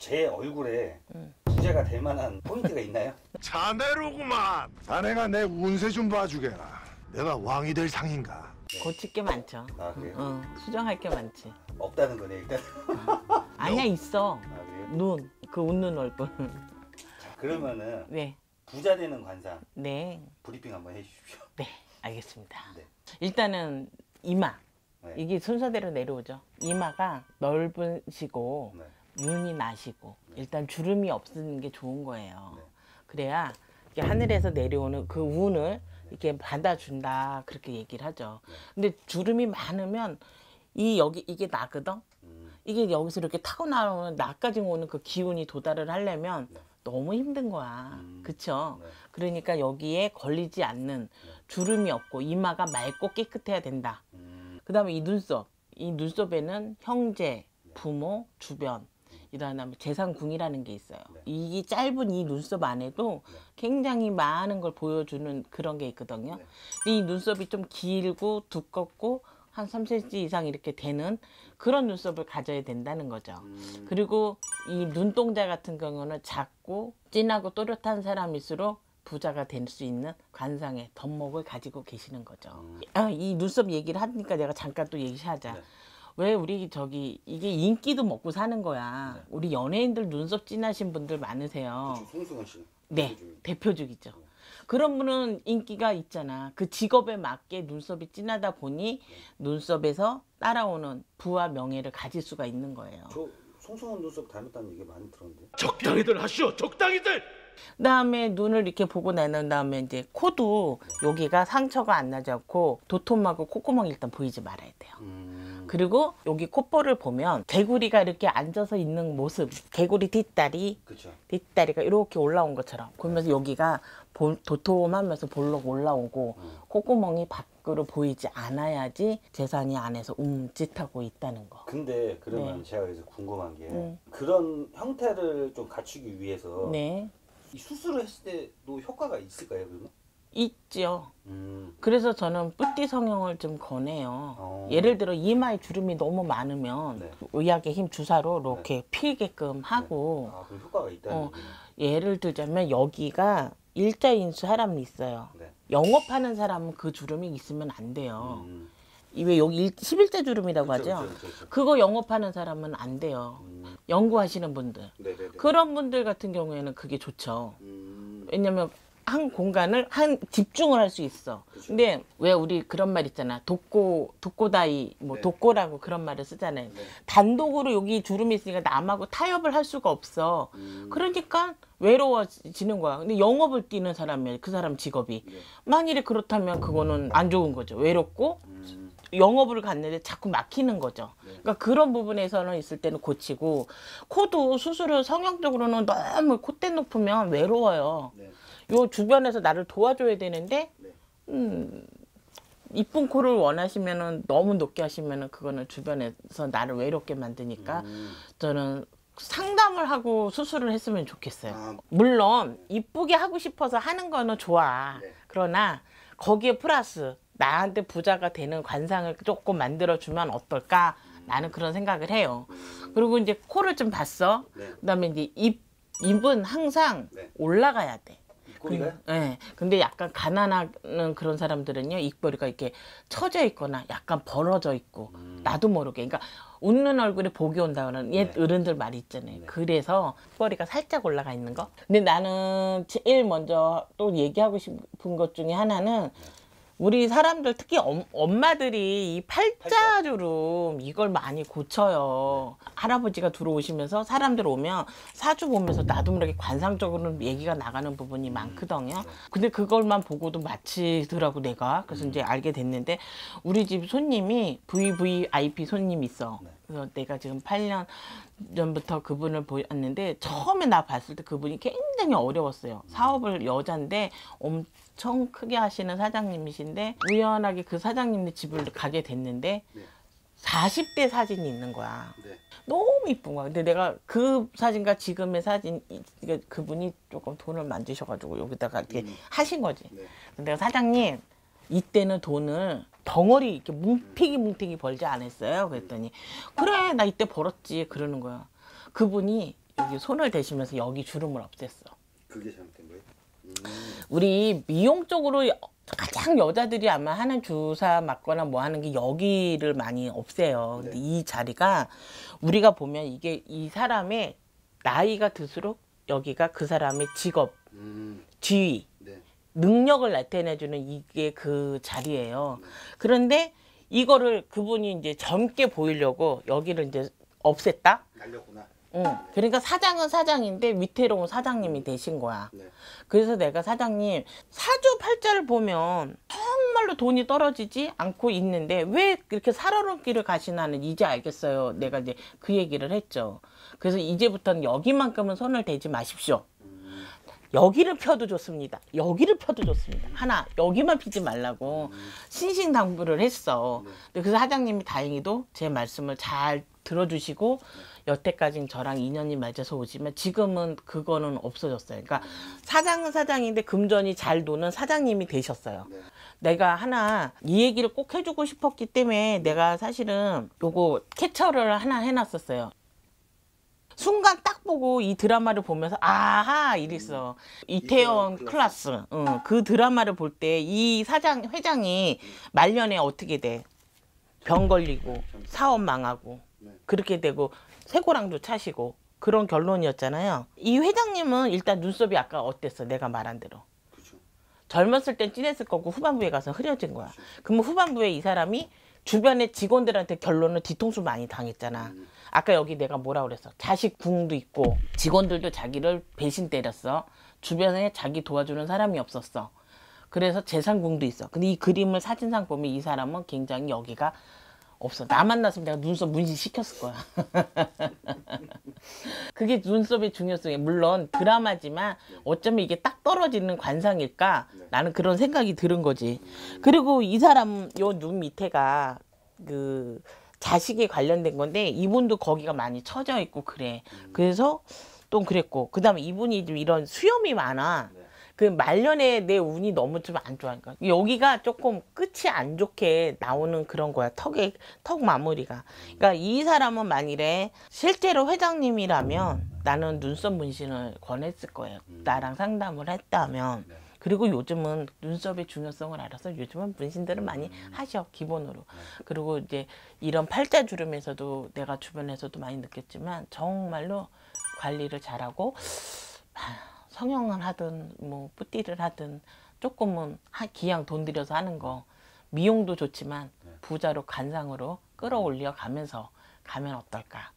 제 얼굴에 부자가 될 만한 포인트가 있나요? 자네로구만. 자네가 내 운세 좀 봐주게라. 내가 왕이 될 상인가. 네. 고칠 게 많죠. 아 그래요? 어, 수정할 게 많지. 없다는 거네 일단. 아니야 네. 있어. 아눈그 웃는 얼굴. 자, 그러면은 네, 부자 되는 관상 네, 브리핑 한번 해주십시오. 네, 알겠습니다. 네. 일단은 이마 네. 이게 순서대로 내려오죠. 이마가 넓으시고 네. 눈이 나시고 네. 일단 주름이 없는 게 좋은 거예요. 네. 그래야 하늘에서 내려오는 그 운을 이렇게 받아준다 그렇게 얘기를 하죠. 네. 근데 주름이 많으면 이 여기 이게 나거든. 음. 이게 여기서 이렇게 타고 나오는 나까지 오는 그 기운이 도달을 하려면 너무 힘든 거야. 음, 그쵸? 네. 그러니까 여기에 걸리지 않는 주름이 없고 이마가 맑고 깨끗해야 된다. 음. 그 다음에 이 눈썹. 이 눈썹에는 형제, 부모, 주변 일어나면 재상궁이라는 게 있어요. 네. 이 짧은 이 눈썹 안에도 네. 굉장히 많은 걸 보여주는 그런 게 있거든요. 네. 이 눈썹이 좀 길고 두껍고 한 3cm 이상 이렇게 되는 그런 눈썹을 가져야 된다는 거죠. 음. 그리고 이 눈동자 같은 경우는 작고 진하고 또렷한 사람일수록 부자가 될 수 있는 관상의 덕목을 가지고 계시는 거죠. 음. 아, 이 눈썹 얘기를 하니까 내가 잠깐 또 얘기하자. 네. 왜 우리 저기 이게 인기도 먹고 사는 거야. 네. 우리 연예인들 눈썹 진하신 분들 많으세요. 그렇죠. 송승헌 씨. 네, 대표적이죠. 네. 그런 분은 인기가 있잖아. 그 직업에 맞게 눈썹이 진하다 보니 네. 눈썹에서 따라오는 부와 명예를 가질 수가 있는 거예요. 저 송승헌 눈썹 닮았다는 얘기 많이 들었는데. 적당히들 하시오, 적당히들. 그다음에 눈을 이렇게 보고 내는 다음에 이제 코도 네. 여기가 상처가 안 나지 않고 도톰하고 콧구멍 일단 보이지 말아야 돼요. 음. 그리고 여기 콧볼을 보면 개구리가 이렇게 앉아서 있는 모습 개구리 뒷다리 그쵸. 뒷다리가 이렇게 올라온 것처럼 그러면서 여기가 보, 도톰하면서 볼록 올라오고 음. 콧구멍이 밖으로 보이지 않아야지 재산이 안에서 움찔하고 있다는 거 근데 그러면 네. 제가 그래서 궁금한 게 음. 그런 형태를 좀 갖추기 위해서 네. 이 수술을 했을 때도 효과가 있을까요 그러면? 있죠. 음. 그래서 저는 뿌띠 성형을 좀 권해요. 어. 예를 들어 이마에 주름이 너무 많으면 네. 의학의 힘 주사로 네. 이렇게 네. 피게끔 하고 네. 아, 그 효과가 있다는 어, 예를 들자면 여기가 일자 인수 사람이 있어요. 네. 영업하는 사람은 그 주름이 있으면 안 돼요. 음. 이왜 여기 11대 주름이라고 그쵸, 하죠? 그쵸, 그쵸, 그거 영업하는 사람은 안 돼요. 음. 연구하시는 분들. 네네네. 네, 그런 분들 같은 경우에는 그게 좋죠. 음. 왜냐면 한 공간을 한 집중을 할 수 있어. 그렇 근데 왜 우리 그런 말 있잖아. 독고 독고다이 뭐 네. 독고라고 그런 말을 쓰잖아요. 네. 단독으로 여기 주름이 있으니까 남하고 타협을 할 수가 없어. 음. 그러니까 외로워지는 거야. 근데 영업을 뛰는 사람이야. 그 사람 직업이. 네. 만일에 그렇다면 그거는 안 좋은 거죠. 외롭고 음. 영업을 갔는데 자꾸 막히는 거죠. 네. 그러니까 그런 부분에서는 있을 때는 고치고 코도 수술을 성형적으로는 너무 콧대 높으면 외로워요. 네. 요 주변에서 나를 도와줘야 되는데 네. 음, 이쁜 코를 원하시면은 너무 높게 하시면은 그거는 주변에서 나를 외롭게 만드니까 음. 저는 상담을 하고 수술을 했으면 좋겠어요. 아. 물론 이쁘게 하고 싶어서 하는 거는 좋아. 네. 그러나 거기에 플러스 나한테 부자가 되는 관상을 조금 만들어 주면 어떨까? 음. 나는 그런 생각을 해요. 음. 그리고 이제 코를 좀 봤어. 네. 그다음에 이제 입 입은 항상 네. 올라가야 돼. 꼬리가요? 네. 그, 예. 근데 약간 가난한 그런 사람들은요 입꼬리가 이렇게 처져 있거나 약간 벌어져 있고 음. 나도 모르게 그러니까 웃는 얼굴에 복이 온다는 옛 네. 어른들 말 있잖아요. 네. 그래서 입 머리가 살짝 올라가 있는 거. 근데 나는 제일 먼저 또 얘기하고 싶은 것 중에 하나는 네. 우리 사람들 특히 엄, 엄마들이 이 팔자 주름 이걸 많이 고쳐요. 할아버지가 들어오시면서 사람들 오면 사주 보면서 나도 모르게 관상적으로는 얘기가 나가는 부분이 음. 많거든요. 근데 그걸만 보고도 마치더라고 내가. 그래서 음. 이제 알게 됐는데 우리 집 손님이 VVIP 손님 있어. 네. 그래서 내가 지금 8년 전부터 그분을 보였는데 처음에 나 봤을 때 그분이 굉장히 어려웠어요. 사업을 여잔데 엄 엄청 크게 하시는 사장님이신데 우연하게 그사장님의 집을 가게 됐는데 네. 40대 사진이 있는 거야. 네. 너무 이쁜 거야. 근데 내가 그 사진과 지금의 사진 그분이 조금 돈을 만지셔가지고 여기다가 이렇게 음. 하신 거지. 네. 내가 사장님 이때는 돈을 덩어리 이렇게 뭉튀이뭉튀이 벌지 않았어요. 그랬더니 음. 그래 나 이때 벌었지 그러는 거야. 그분이 여기 손을 대시면서 여기 주름을 없앴어. 그게 잘못된 거예요? 우리 미용 쪽으로 가장 여자들이 아마 하는 주사 맞거나 뭐 하는 게 여기를 많이 없애요. 근데 네. 이 자리가 우리가 보면 이게 이 사람의 나이가 들수록 여기가 그 사람의 직업, 음. 지위, 네. 능력을 나타내주는 이게 그 자리예요. 네. 그런데 이거를 그분이 이제 젊게 보이려고 여기를 이제 없앴다? 날렸구나. 응. 그러니까 사장은 사장인데 위태로운 사장님이 되신 거야. 네. 그래서 내가 사장님 사주 팔자를 보면 정말로 돈이 떨어지지 않고 있는데 왜 이렇게 살얼음길을 가시나는 이제 알겠어요. 내가 이제 그 얘기를 했죠. 그래서 이제부터는 여기만큼은 손을 대지 마십시오. 음. 여기를 펴도 좋습니다. 여기를 펴도 좋습니다. 하나 여기만 피지 말라고 음. 신신당부를 했어. 네. 그래서 사장님이 다행히도 제 말씀을 잘 들어주시고 여태까진 저랑 인연이 맞아서 오지만 지금은 그거는 없어졌어요. 그러니까 사장은 사장인데 금전이 잘 도는 사장님이 되셨어요. 네. 내가 하나 이 얘기를 꼭 해주고 싶었기 때문에 내가 사실은 요거 캐처를 하나 해놨었어요. 순간 딱 보고 이 드라마를 보면서 아하 이랬어 음. 이태원 클라스, 클라스. 응. 그 드라마를 볼 때 이 사장 회장이 음. 말년에 어떻게 돼? 병 걸리고 사업 망하고 네. 그렇게 되고 쇠고랑도 차시고 그런 결론이었잖아요. 이 회장님은 일단 눈썹이 아까 어땠어? 내가 말한 대로. 젊었을 땐 진했을 거고 후반부에 가서 흐려진 거야. 그쵸. 러면 후반부에 이 사람이 주변의 직원들한테 결론을 뒤통수 많이 당했잖아. 음. 아까 여기 내가 뭐라 그랬어? 자식 궁도 있고 직원들도 자기를 배신 때렸어. 주변에 자기 도와주는 사람이 없었어. 그래서 재산궁도 있어. 근데 이 그림을 사진상 보면 이 사람은 굉장히 여기가 없어. 나 만났으면 내가 눈썹 문신 시켰을 거야. 그게 눈썹의 중요성이 물론 드라마지만 어쩌면 이게 딱 떨어지는 관상일까? 네. 나는 그런 생각이 들은 거지. 그리고 이 사람 요 눈 밑에가 그 자식에 관련된 건데 이분도 거기가 많이 처져 있고 그래. 음. 그래서 또 그랬고 그다음에 이분이 좀 이런 수염이 많아. 네. 그 말년에 내 운이 너무 좀 안 좋아니까 여기가 조금 끝이 안 좋게 나오는 그런 거야 턱에 턱 마무리가 그러니까 이 사람은 만일에 실제로 회장님이라면 나는 눈썹 문신을 권했을 거예요 음. 나랑 상담을 했다면 네. 그리고 요즘은 눈썹의 중요성을 알아서 요즘은 문신들을 많이 음. 하셔 기본으로 네. 그리고 이제 이런 팔자 주름에서도 내가 주변에서도 많이 느꼈지만 정말로 관리를 잘하고 성형을 하든 뭐 뿌띠를 하든 조금은 하, 기양 돈 들여서 하는 거 미용도 좋지만 네. 부자로 간상으로 끌어올려 가면서 가면 어떨까